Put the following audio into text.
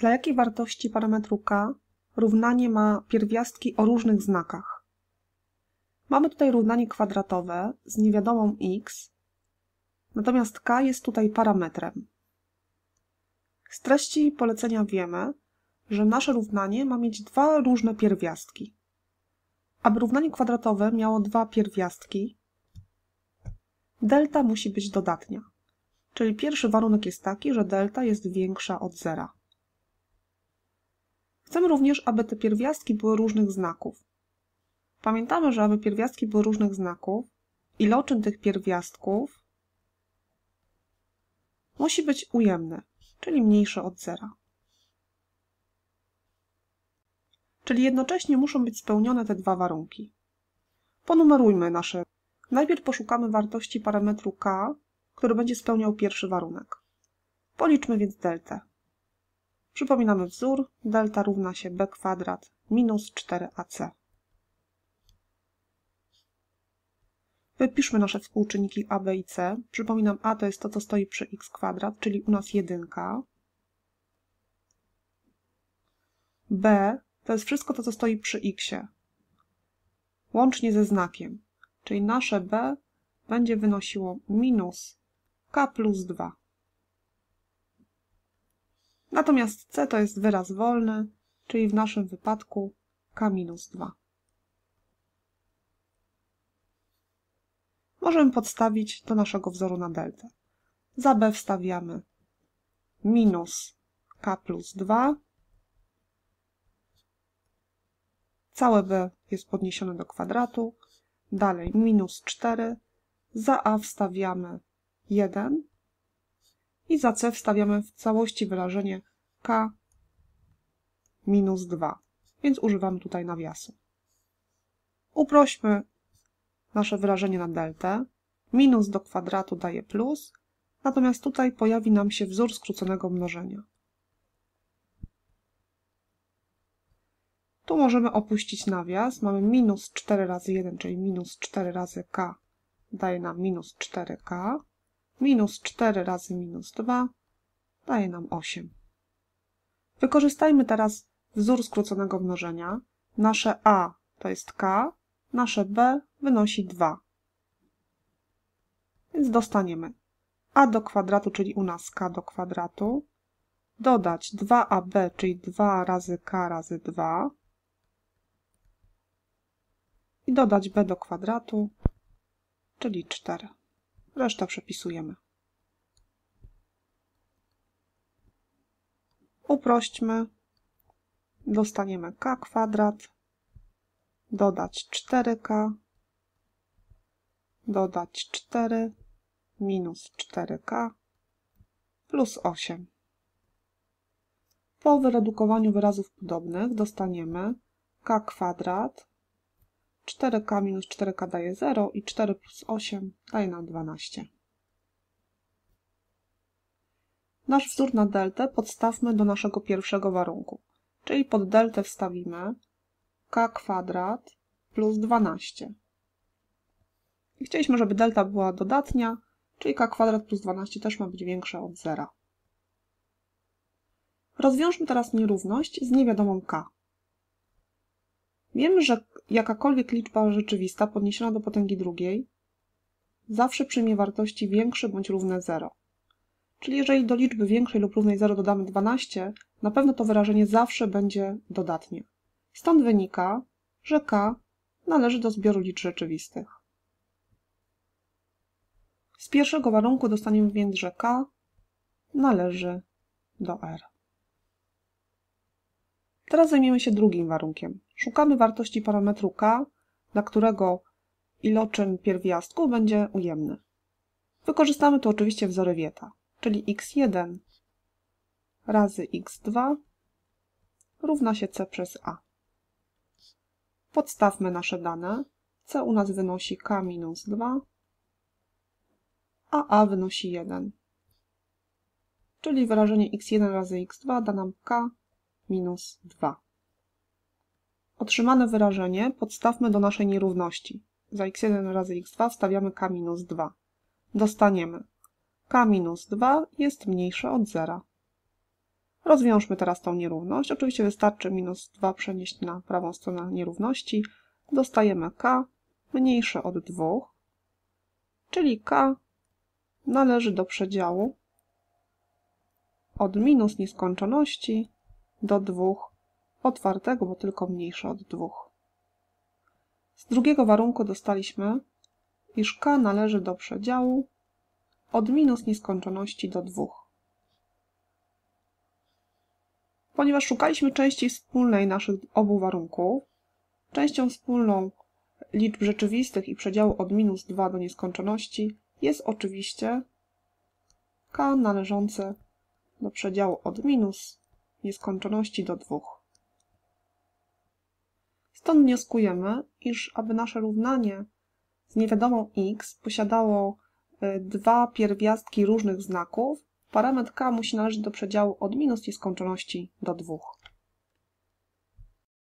Dla jakiej wartości parametru k równanie ma pierwiastki o różnych znakach? Mamy tutaj równanie kwadratowe z niewiadomą x, natomiast k jest tutaj parametrem. Z treści polecenia wiemy, że nasze równanie ma mieć dwa różne pierwiastki. Aby równanie kwadratowe miało dwa pierwiastki, delta musi być dodatnia. Czyli pierwszy warunek jest taki, że delta jest większa od zera. Chcemy również, aby te pierwiastki były różnych znaków. Pamiętamy, że aby pierwiastki były różnych znaków, iloczyn tych pierwiastków musi być ujemny, czyli mniejszy od zera. Czyli jednocześnie muszą być spełnione te dwa warunki. Ponumerujmy nasze. Najpierw poszukamy wartości parametru k, który będzie spełniał pierwszy warunek. Policzmy więc deltę. Przypominamy wzór. Delta równa się b kwadrat minus 4ac. Wypiszmy nasze współczynniki a, b i c. Przypominam, a to jest to, co stoi przy x kwadrat, czyli u nas jedynka. b to jest wszystko to, co stoi przy x, łącznie ze znakiem. Czyli nasze b będzie wynosiło minus k plus 2. Natomiast C to jest wyraz wolny, czyli w naszym wypadku K-2. minus Możemy podstawić do naszego wzoru na deltę. Za B wstawiamy minus K plus 2. Całe B jest podniesione do kwadratu. Dalej minus 4. Za A wstawiamy 1 i za c wstawiamy w całości wyrażenie k minus 2, więc używamy tutaj nawiasu. Uprośmy nasze wyrażenie na deltę. Minus do kwadratu daje plus, natomiast tutaj pojawi nam się wzór skróconego mnożenia. Tu możemy opuścić nawias. Mamy minus 4 razy 1, czyli minus 4 razy k daje nam minus 4k. Minus 4 razy minus 2 daje nam 8. Wykorzystajmy teraz wzór skróconego mnożenia. Nasze a to jest k, nasze b wynosi 2. Więc dostaniemy a do kwadratu, czyli u nas k do kwadratu, dodać 2ab, czyli 2 razy k razy 2 i dodać b do kwadratu, czyli 4. Resztę przepisujemy. Uprośćmy. Dostaniemy k kwadrat, dodać 4k, dodać 4, minus 4k, plus 8. Po wyredukowaniu wyrazów podobnych dostaniemy k kwadrat 4k minus 4k daje 0 i 4 plus 8 daje nam 12. Nasz wzór na deltę podstawmy do naszego pierwszego warunku, czyli pod deltę wstawimy k kwadrat plus 12. I chcieliśmy, żeby delta była dodatnia, czyli k kwadrat plus 12 też ma być większe od 0. Rozwiążmy teraz nierówność z niewiadomą k. Wiemy, że jakakolwiek liczba rzeczywista podniesiona do potęgi drugiej zawsze przyjmie wartości większe bądź równe 0. Czyli jeżeli do liczby większej lub równej 0 dodamy 12, na pewno to wyrażenie zawsze będzie dodatnie. Stąd wynika, że k należy do zbioru liczb rzeczywistych. Z pierwszego warunku dostaniemy więc, że k należy do R. Teraz zajmiemy się drugim warunkiem. Szukamy wartości parametru k, dla którego iloczyn pierwiastku będzie ujemny. Wykorzystamy tu oczywiście wzory wieta, czyli x1 razy x2 równa się c przez a. Podstawmy nasze dane. c u nas wynosi k minus 2, a a wynosi 1. Czyli wyrażenie x1 razy x2 da nam k minus 2. Otrzymane wyrażenie podstawmy do naszej nierówności. Za x1 razy x2 stawiamy k-2. minus Dostaniemy k-2 minus jest mniejsze od zera. Rozwiążmy teraz tą nierówność. Oczywiście wystarczy minus 2 przenieść na prawą stronę nierówności. Dostajemy k mniejsze od 2, czyli k należy do przedziału od minus nieskończoności do 2 otwartego, bo tylko mniejsze od dwóch. Z drugiego warunku dostaliśmy, iż k należy do przedziału od minus nieskończoności do dwóch. Ponieważ szukaliśmy części wspólnej naszych obu warunków, częścią wspólną liczb rzeczywistych i przedziału od minus 2 do nieskończoności jest oczywiście k należące do przedziału od minus nieskończoności do 2. Stąd wnioskujemy, iż aby nasze równanie z niewiadomą x posiadało e, dwa pierwiastki różnych znaków, parametr k musi należeć do przedziału od minus nieskończoności do 2.